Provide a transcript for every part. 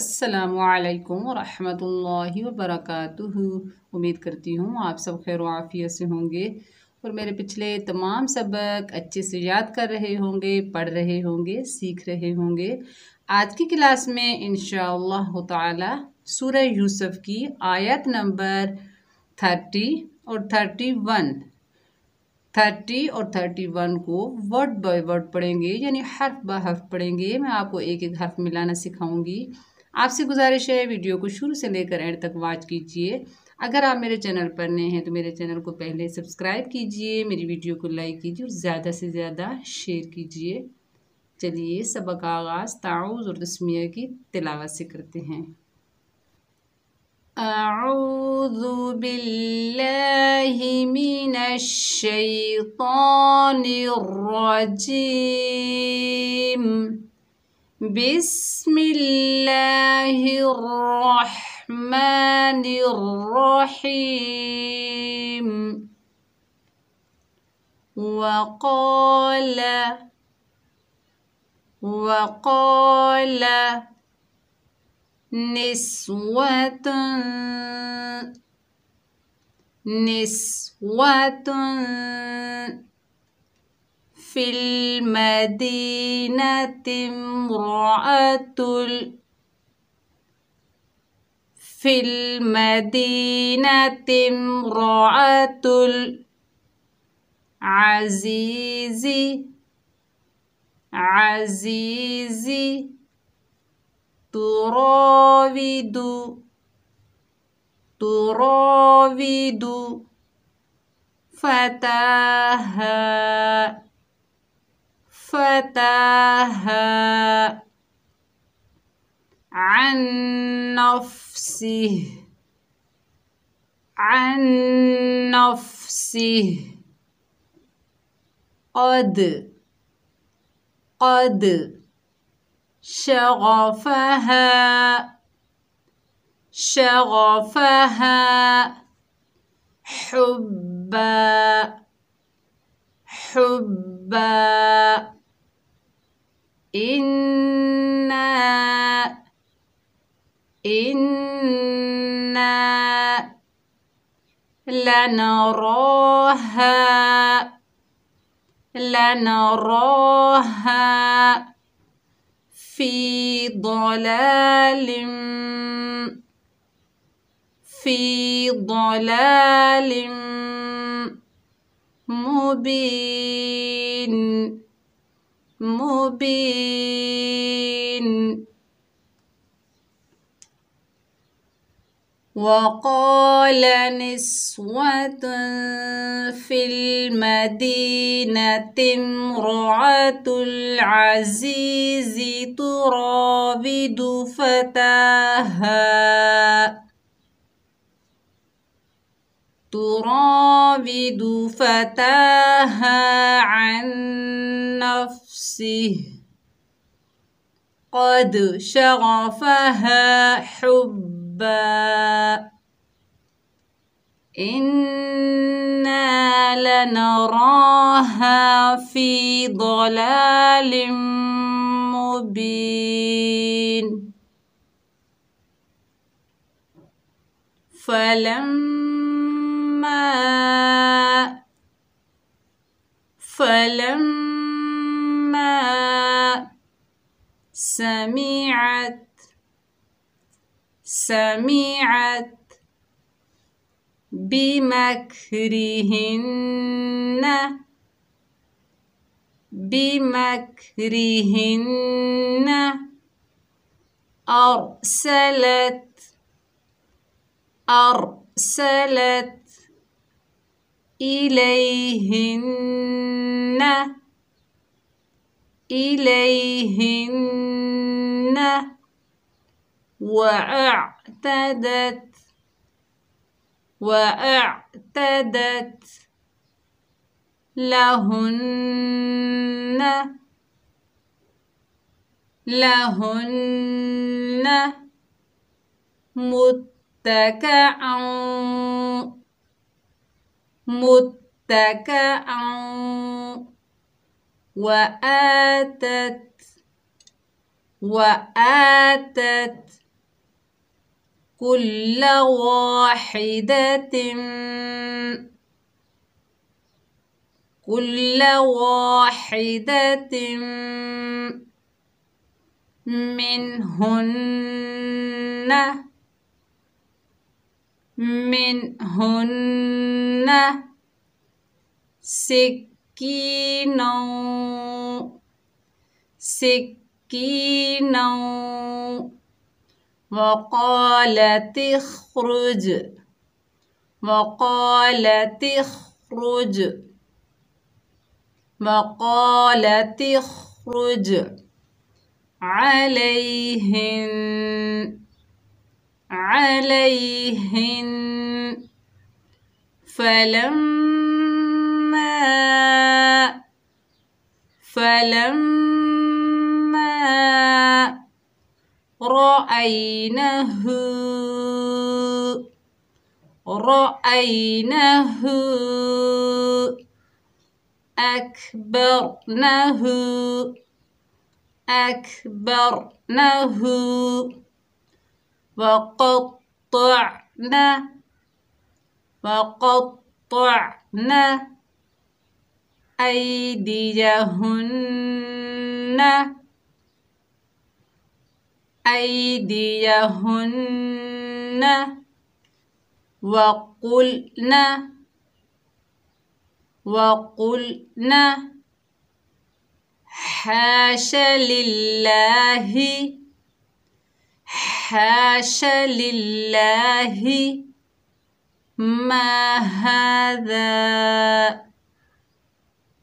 असलकम वरहमल वबरक उम्मीद करती हूँ आप सब खैर आफ़िया से होंगे और मेरे पिछले तमाम सबक अच्छे से याद कर रहे होंगे पढ़ रहे होंगे सीख रहे होंगे आज की क्लास में इन ताला सूरह यूसुफ की आयत नंबर थर्टी और थर्टी वन थर्टी और थर्टी वन को वर्ड बाय वर्ड पढ़ेंगे यानी हर्फ बा हर्फ पढ़ेंगे मैं आपको एक एक हर्फ मिलाना सिखाऊंगी आपसे गुजारिश है वीडियो को शुरू से लेकर एंड तक वॉच कीजिए अगर आप मेरे चैनल पर नए हैं तो मेरे चैनल को पहले सब्सक्राइब कीजिए मेरी वीडियो को लाइक कीजिए और ज़्यादा से ज़्यादा शेयर कीजिए चलिए सबक आगाज़ ताउज़ और तस्मिया की तिलावत से करते हैं أعوذ بالله من الشيطان الرجيم بسم الله الرحمن الرحيم وقال وقال نسوة نسوة في المدينة امرأة في المدينة امرأة العزيز عزيز تراود تراود فتاها فتاها عن نفسه عن نفسه قد قد شغفها شغفها حبا حبا إنا إنا لنراها لنراها في ضلال في ضلال مبين مبين وقال نسوة في المدينة امرأة العزيز ترابد فتاها يراود فتاها عن نفسه قد شغفها حبا إنا لنراها في ضلال مبين فلما فلما سمعت سمعت بمكرهن بمكرهن أرسلت أرسلت إليهن إليهن وأعتدت وأعتدت لهن لهن متكئا متكأ وآتت وآتت كل واحدة كل واحدة منهن منهن سكينا سكينا وقالت اخرج وقالت اخرج وقالت اخرج عليهن عليهن فلما فلما رأينه رأينه أكبرنه أكبرنه وقطعنا وقطعنا أيديهن أيديهن وقلنا وقلنا حاش لله حاشا لله ما هذا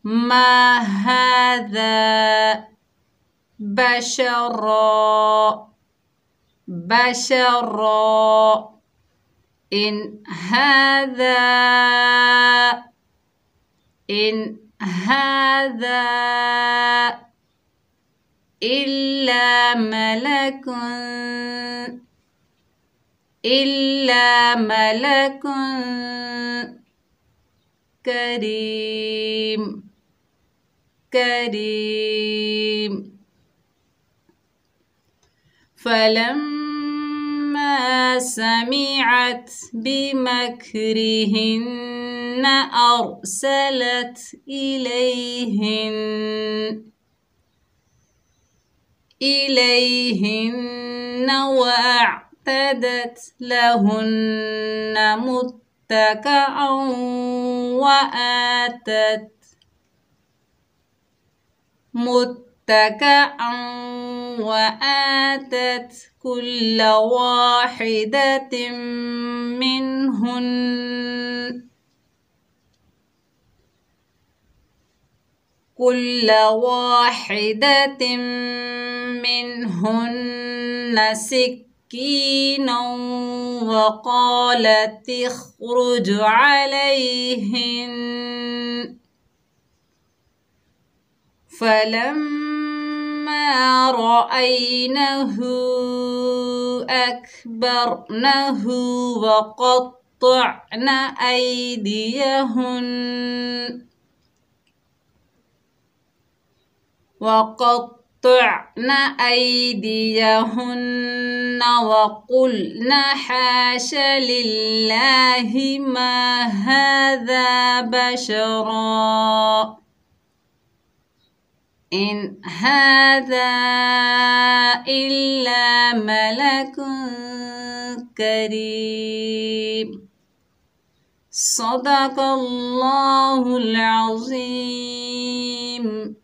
ما هذا بشر بشر إن هذا إن هذا إلا ملك إلا ملك كريم كريم فلما سمعت بمكرهن أرسلت إليهن إليهن وأعتدت لهن متكأ وآتت متكأ وآتت كل واحدة منهن كل واحدة منهن سكينا وقالت اخرج عليهن فلما رأينه أكبرنه وقطعن أيديهن وقطعن أيديهن وقلن حاش لله ما هذا بشرا إن هذا إلا ملك كريم صدق الله العظيم